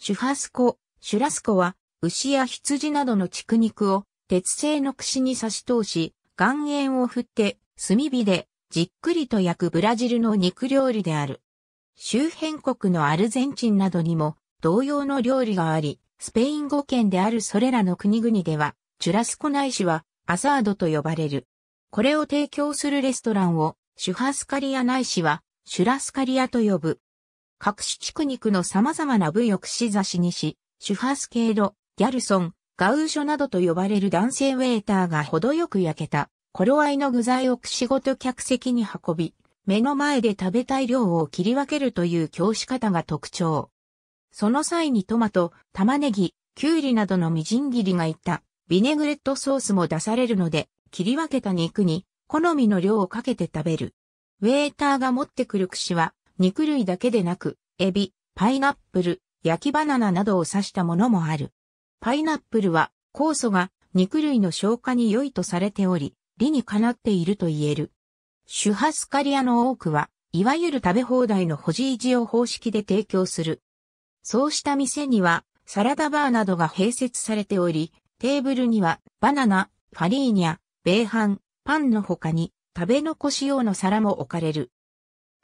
シュハスコ、シュラスコは、牛や羊などの畜肉を鉄製の串に差し通し、岩塩を振って炭火でじっくりと焼くブラジルの肉料理である。周辺国のアルゼンチンなどにも同様の料理があり、スペイン語圏であるそれらの国々では、チュラスコ内市はアザードと呼ばれる。これを提供するレストランをシュハスカリア内市はシュラスカリアと呼ぶ。各種畜肉の様々な部位を串刺しにし、シュファスケード、ギャルソン、ガウーショなどと呼ばれる男性ウェーターが程よく焼けた、頃合いの具材を串ごと客席に運び、目の前で食べたい量を切り分けるという教師方が特徴。その際にトマト、玉ねぎ、きゅうりなどのみじん切りがいったビネグレットソースも出されるので、切り分けた肉に好みの量をかけて食べる。ウェーターが持ってくる串は肉類だけでなく、エビ、パイナップル、焼きバナナなどを指したものもある。パイナップルは酵素が肉類の消化に良いとされており、理にかなっていると言える。シュハスカリアの多くは、いわゆる食べ放題の保持維持を方式で提供する。そうした店には、サラダバーなどが併設されており、テーブルにはバナナ、ファリーニャ、米飯、パンの他に食べ残し用の皿も置かれる。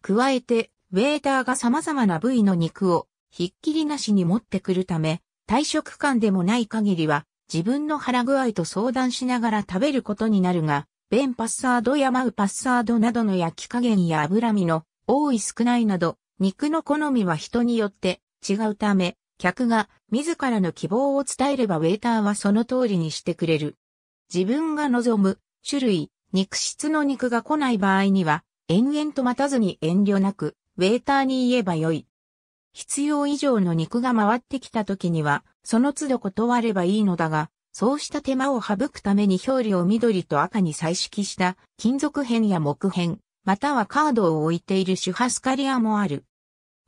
加えて、ウェーターが様々な部位の肉をひっきりなしに持ってくるため、退職感でもない限りは自分の腹具合と相談しながら食べることになるが、ベンパッサードやマウパッサードなどの焼き加減や脂身の多い少ないなど、肉の好みは人によって違うため、客が自らの希望を伝えればウェーターはその通りにしてくれる。自分が望む種類、肉質の肉が来ない場合には、延々と待たずに遠慮なくウェーターに言えばよい。必要以上の肉が回ってきた時には、その都度断ればいいのだが、そうした手間を省くために表裏を緑と赤に彩色した金属片や木片、またはカードを置いているシュハスカリアもある。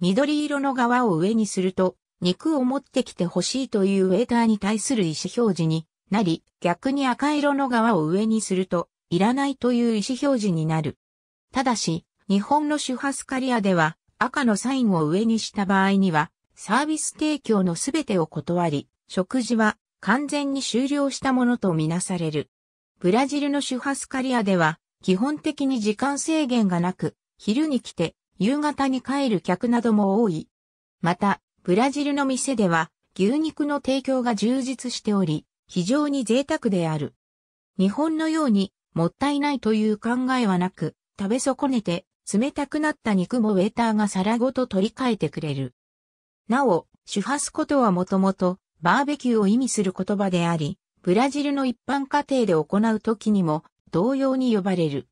緑色の側を上にすると、肉を持ってきてほしいというウェーターに対する意思表示になり、逆に赤色の側を上にすると、いらないという意思表示になる。ただし、日本の主発カリアでは赤のサインを上にした場合にはサービス提供のすべてを断り、食事は完全に終了したものとみなされる。ブラジルの主発カリアでは基本的に時間制限がなく、昼に来て夕方に帰る客なども多い。また、ブラジルの店では牛肉の提供が充実しており、非常に贅沢である。日本のようにもったいないという考えはなく、食べ損ねて冷たくなった肉もウェーターが皿ごと取り替えてくれる。なお、シュファスコとはもともとバーベキューを意味する言葉であり、ブラジルの一般家庭で行う時にも同様に呼ばれる。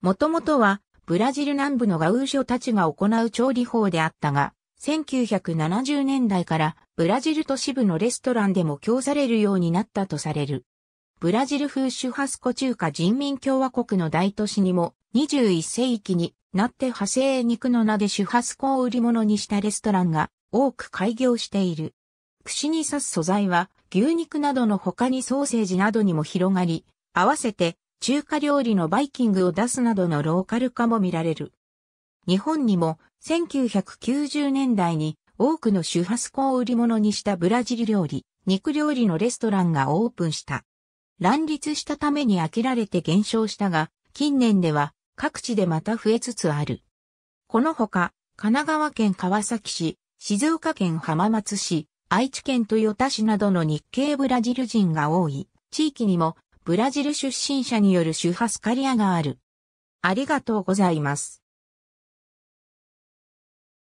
もともとはブラジル南部のガウーショたちが行う調理法であったが、1970年代からブラジル都市部のレストランでも供されるようになったとされる。ブラジル風シュハスコ中華人民共和国の大都市にも21世紀になって派生肉の名で主発を売り物にしたレストランが多く開業している。串に刺す素材は牛肉などの他にソーセージなどにも広がり、合わせて中華料理のバイキングを出すなどのローカル化も見られる。日本にも1990年代に多くの主発を売り物にしたブラジル料理、肉料理のレストランがオープンした。乱立したために飽きられて減少したが、近年では各地でまた増えつつある。このほか、神奈川県川崎市、静岡県浜松市、愛知県豊田市などの日系ブラジル人が多い地域にもブラジル出身者による周波スカリアがある。ありがとうございます。